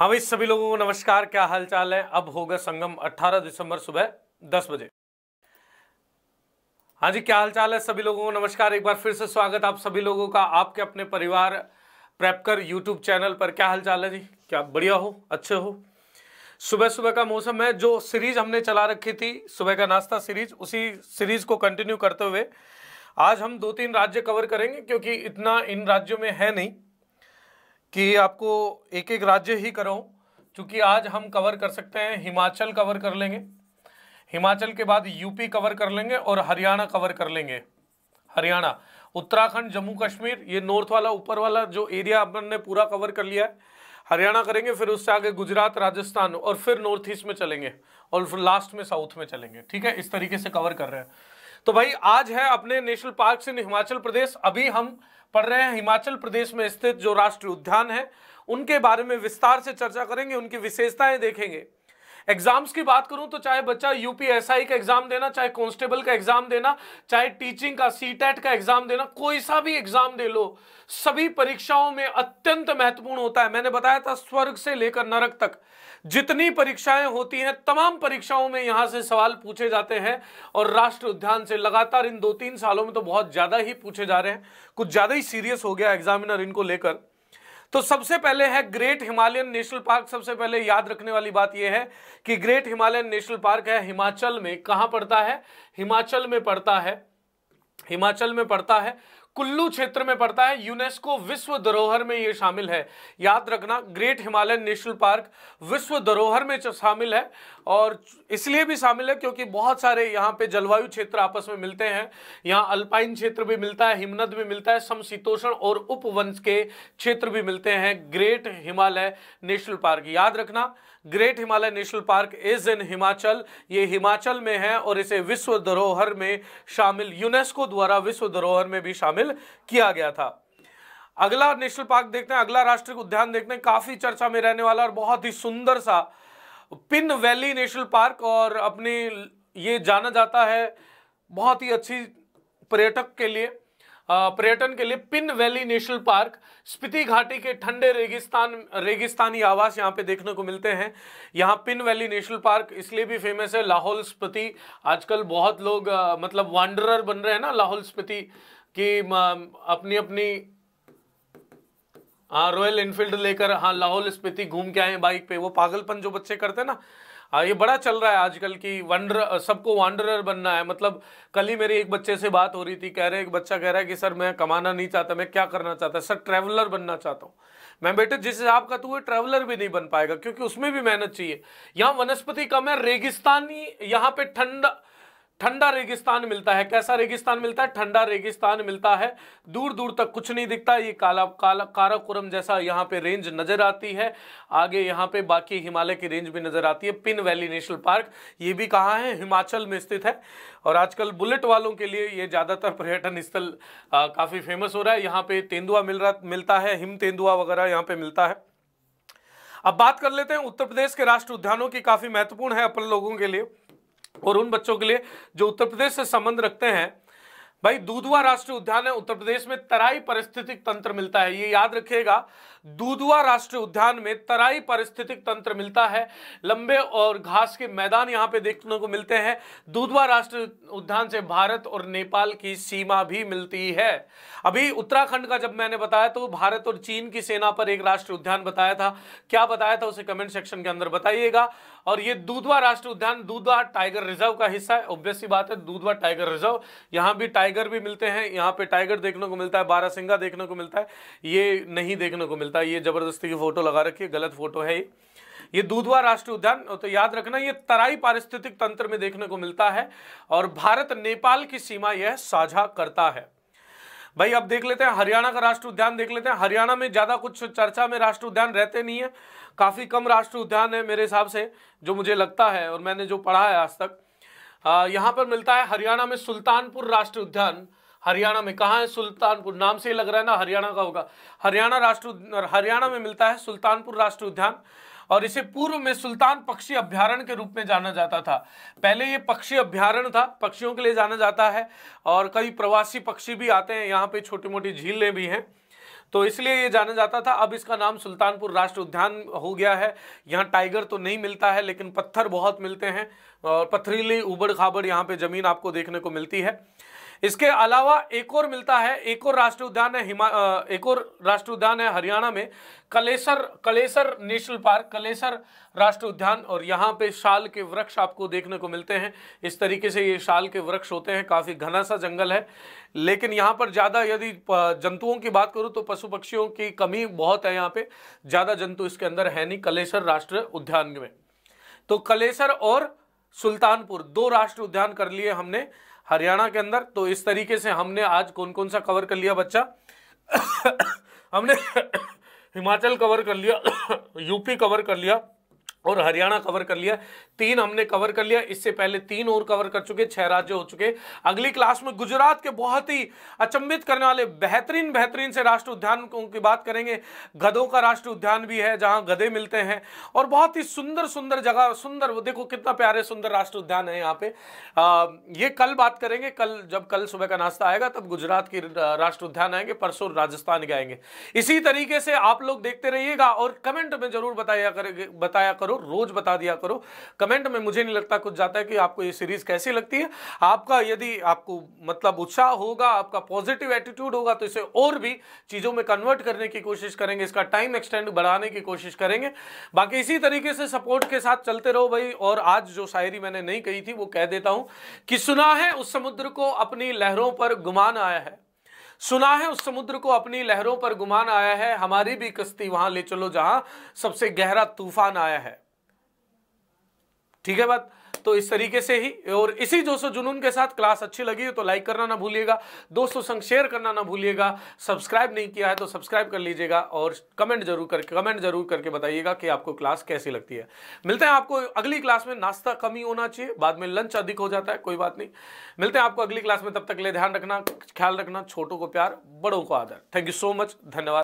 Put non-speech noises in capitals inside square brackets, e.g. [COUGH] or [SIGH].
हाँ भाई सभी लोगों को नमस्कार क्या हाल चाल है अब होगा संगम 18 दिसंबर सुबह 10 बजे हाँ जी क्या हाल चाल है सभी लोगों को नमस्कार एक बार फिर से स्वागत आप सभी लोगों का आपके अपने परिवार प्रेपकर यूट्यूब चैनल पर क्या हाल चाल है जी क्या बढ़िया हो अच्छे हो सुबह सुबह का मौसम है जो सीरीज हमने चला रखी थी सुबह का नाश्ता सीरीज उसी सीरीज को कंटिन्यू करते हुए आज हम दो तीन राज्य कवर करेंगे क्योंकि इतना इन राज्यों में है नहीं कि आपको एक एक राज्य ही कराऊं क्योंकि आज हम कवर कर सकते हैं हिमाचल कवर कर लेंगे हिमाचल के बाद यूपी कवर कर लेंगे और हरियाणा कवर कर लेंगे हरियाणा उत्तराखंड जम्मू कश्मीर ये नॉर्थ वाला ऊपर वाला जो एरिया अपन ने पूरा कवर कर लिया है हरियाणा करेंगे फिर उससे आगे गुजरात राजस्थान और फिर नॉर्थ ईस्ट में चलेंगे और फिर लास्ट में साउथ में चलेंगे ठीक है इस तरीके से कवर कर रहे हैं तो भाई आज है अपने नेशनल पार्क से हिमाचल प्रदेश अभी हम पढ़ रहे हैं हिमाचल प्रदेश में स्थित जो राष्ट्रीय उद्यान है उनके बारे में विस्तार से चर्चा करेंगे उनकी विशेषताएं देखेंगे एग्जाम्स की बात करूं तो चाहे बच्चा यूपीएसआई का एग्जाम देना चाहे कांस्टेबल का एग्जाम देना चाहे टीचिंग का सीटेट का एग्जाम देना कोई सा भी एग्जाम दे लो सभी परीक्षाओं में अत्यंत महत्वपूर्ण होता है मैंने बताया था स्वर्ग से लेकर नरक तक जितनी परीक्षाएं होती हैं तमाम परीक्षाओं में यहां से सवाल पूछे जाते हैं और राष्ट्र उद्यान से लगातार इन दो तीन सालों में तो बहुत ज्यादा ही पूछे जा रहे हैं कुछ ज्यादा ही सीरियस हो गया एग्जामिनर इनको लेकर तो सबसे पहले है ग्रेट हिमालयन नेशनल पार्क सबसे पहले याद रखने वाली बात यह है कि ग्रेट हिमालयन नेशनल पार्क है हिमाचल में कहां पड़ता है हिमाचल में पड़ता है हिमाचल में पड़ता है कुल्लू क्षेत्र में पड़ता है यूनेस्को विश्व धरोहर में यह शामिल है याद रखना ग्रेट हिमालयन नेशनल पार्क विश्व धरोहर में शामिल है और इसलिए भी शामिल है क्योंकि बहुत सारे यहाँ पे जलवायु क्षेत्र आपस में मिलते हैं यहाँ अल्पाइन क्षेत्र भी मिलता है हिमनद भी मिलता है समशीतोषण और उपवंश के क्षेत्र भी मिलते हैं ग्रेट हिमालय नेशनल पार्क याद रखना great Himalaya national park is in Himachal ये हिमाचल में है और इसे विश्व धरोहर में शामिल यूनेस्को द्वारा विश्व धरोहर में भी शामिल शामिल किया गया था अगला नेशनल पार्क देखते हैं अगला राष्ट्रीय उद्यान देखते हैं काफी चर्चा में रहने वाला और बहुत ही सुंदर सा पिन वैली नेशनल पार्क और अपने ये जाना जाता है बहुत ही अच्छी पर्यटक के लिए पर्यटन के लिए Pin valley national park Spiti घाटी के ठंडे रेगिस्तान रेगिस्तानी आवास यहाँ पे देखने को मिलते हैं यहाँ पिन वैली नेशनल पार्क इसलिए भी फेमस है लाहौल स्पिति आजकल बहुत लोग मतलब वांडरर बन रहे हैं ना लाहौल स्पिति कि अपनी अपनी हाँ रॉयल इनफील्ड लेकर हाँ लाहौल स्पीति घूम के आए बाइक पे वो पागलपन जो बच्चे करते हैं ना हाँ ये बड़ा चल रहा है आजकल की वंडर सबको वांडरर बनना है मतलब कल ही मेरी एक बच्चे से बात हो रही थी कह रहे एक बच्चा कह रहा है कि सर मैं कमाना नहीं चाहता मैं क्या करना चाहता सर ट्रैवलर बनना चाहता हूँ मैं बेटे जिस हिसाब का तू है ट्रैवलर भी नहीं बन पाएगा क्योंकि उसमें भी मेहनत चाहिए यहाँ वनस्पति कम है रेगिस्तानी यहाँ पे ठंडा ठंडा रेगिस्तान मिलता है कैसा रेगिस्तान मिलता है ठंडा रेगिस्तान मिलता है दूर दूर तक कुछ नहीं दिखता ये काला काला काराकोरम जैसा यहाँ पे रेंज नज़र आती है आगे यहाँ पे बाकी हिमालय की रेंज भी नज़र आती है पिन वैली नेशनल पार्क ये भी कहाँ है हिमाचल में स्थित है और आजकल बुलेट वालों के लिए ये ज़्यादातर पर्यटन स्थल काफ़ी फेमस हो रहा है यहाँ पे तेंदुआ मिल रहा मिलता है हिम तेंदुआ वगैरह यहाँ पे मिलता है अब बात कर लेते हैं उत्तर प्रदेश के राष्ट्र उद्यानों की काफ़ी महत्वपूर्ण है अपन लोगों के लिए और उन बच्चों के लिए जो उत्तर प्रदेश से संबंध रखते हैं भाई दूधवा राष्ट्रीय उद्यान है उत्तर प्रदेश में तराई परिस्थितिक तंत्र मिलता है ये याद रखिएगा दूधवा राष्ट्रीय उद्यान में तराई पारिस्थितिक तंत्र मिलता है लंबे और घास के मैदान यहाँ पे देखने को मिलते हैं दूधवा राष्ट्रीय उद्यान से भारत और नेपाल की सीमा भी मिलती है अभी उत्तराखंड का जब मैंने बताया तो भारत और चीन की सेना पर एक राष्ट्रीय उद्यान बताया था क्या बताया था उसे कमेंट सेक्शन के अंदर बताइएगा और ये दूधवा राष्ट्रीय उद्यान दूधवा टाइगर रिजर्व का हिस्सा है ऑब्वियसली बात है दूधवा टाइगर रिजर्व यहाँ भी टाइगर भी मिलते हैं यहाँ पे टाइगर देखने को मिलता है बारासिंगा देखने को मिलता है ये नहीं देखने को मिलता मिलता है ये ज़बरदस्ती की फ़ोटो लगा रखी है गलत फ़ोटो है ये ये दूधवा राष्ट्रीय उद्यान तो याद रखना ये तराई पारिस्थितिक तंत्र में देखने को मिलता है और भारत नेपाल की सीमा यह साझा करता है भाई अब देख लेते हैं हरियाणा का राष्ट्रीय उद्यान देख लेते हैं हरियाणा में ज़्यादा कुछ चर्चा में राष्ट्रीय उद्यान रहते नहीं है काफ़ी कम राष्ट्रीय उद्यान है मेरे हिसाब से जो मुझे लगता है और मैंने जो पढ़ा है आज तक यहाँ पर मिलता है हरियाणा में सुल्तानपुर राष्ट्रीय उद्यान हरियाणा में कहाँ है सुल्तानपुर नाम से ही लग रहा है ना हरियाणा का होगा हरियाणा राष्ट्र हरियाणा में मिलता है सुल्तानपुर राष्ट्र उद्यान और इसे पूर्व में सुल्तान पक्षी अभ्यारण के रूप में जाना जाता था पहले ये पक्षी अभ्यारण था पक्षियों के लिए जाना जाता है और कई प्रवासी पक्षी भी आते हैं यहाँ पे छोटी मोटी झीलें भी हैं तो इसलिए ये जाना जाता था अब इसका नाम सुल्तानपुर राष्ट्र उद्यान हो गया है यहाँ टाइगर तो नहीं मिलता है लेकिन पत्थर बहुत मिलते हैं और पथरीली उबड़ खाबड़ यहाँ पे ज़मीन आपको देखने को मिलती है इसके अलावा एक और मिलता है एक और राष्ट्र उद्यान है हिमा एक और राष्ट्र उद्यान है हरियाणा में कलेसर कलेसर नेशनल पार्क कलेसर राष्ट्र उद्यान और यहाँ पे शाल के वृक्ष आपको देखने को मिलते हैं इस तरीके से ये शाल के वृक्ष होते हैं काफ़ी घना सा जंगल है लेकिन यहाँ पर ज़्यादा यदि जंतुओं की बात करूँ तो पशु पक्षियों की कमी बहुत है यहाँ पे ज़्यादा जंतु इसके अंदर है नहीं कलेसर राष्ट्र उद्यान में तो कलेसर और सुल्तानपुर दो राष्ट्र उद्यान कर लिए हमने हरियाणा के अंदर तो इस तरीके से हमने आज कौन कौन सा कवर कर लिया बच्चा [COUGHS] हमने [COUGHS] हिमाचल कवर कर लिया यूपी [COUGHS] कवर कर लिया और हरियाणा कवर कर लिया तीन हमने कवर कर लिया इससे पहले तीन और कवर कर चुके छह राज्य हो चुके अगली क्लास में गुजरात के बहुत ही अचंभित करने वाले बेहतरीन बेहतरीन से राष्ट्र उद्यान की बात करेंगे गधों का राष्ट्र उद्यान भी है जहां गधे मिलते हैं और बहुत ही सुंदर सुंदर जगह सुंदर देखो कितना प्यारे सुंदर राष्ट्र उद्यान है यहाँ पे आ, ये कल बात करेंगे कल जब कल सुबह का नाश्ता आएगा तब गुजरात की राष्ट्र उद्यान आएंगे परसों राजस्थान के आएंगे इसी तरीके से आप लोग देखते रहिएगा और कमेंट में जरूर बताया बताया करो करो रोज बता दिया करो कमेंट में मुझे नहीं लगता कुछ जाता है कि आपको ये सीरीज कैसी लगती है आपका यदि आपको मतलब उत्साह होगा आपका पॉजिटिव एटीट्यूड होगा तो इसे और भी चीज़ों में कन्वर्ट करने की कोशिश करेंगे इसका टाइम एक्सटेंड बढ़ाने की कोशिश करेंगे बाकी इसी तरीके से सपोर्ट के साथ चलते रहो भाई और आज जो शायरी मैंने नहीं कही थी वो कह देता हूं कि सुना है उस समुद्र को अपनी लहरों पर गुमान आया है सुना है उस समुद्र को अपनी लहरों पर गुमान आया है हमारी भी कश्ती वहां ले चलो जहां सबसे गहरा तूफान आया है ठीक है बात तो इस तरीके से ही और इसी जोश जुनून के साथ क्लास अच्छी लगी हो तो लाइक करना ना भूलिएगा दोस्तों संग शेयर करना ना भूलिएगा सब्सक्राइब नहीं किया है तो सब्सक्राइब कर लीजिएगा और कमेंट जरूर करके कमेंट जरूर करके बताइएगा कि आपको क्लास कैसी लगती है मिलते हैं आपको अगली क्लास में नाश्ता कम ही होना चाहिए बाद में लंच अधिक हो जाता है कोई बात नहीं मिलते हैं आपको अगली क्लास में तब तक ले ध्यान रखना ख्याल रखना छोटों को प्यार बड़ों को आदर थैंक यू सो मच धन्यवाद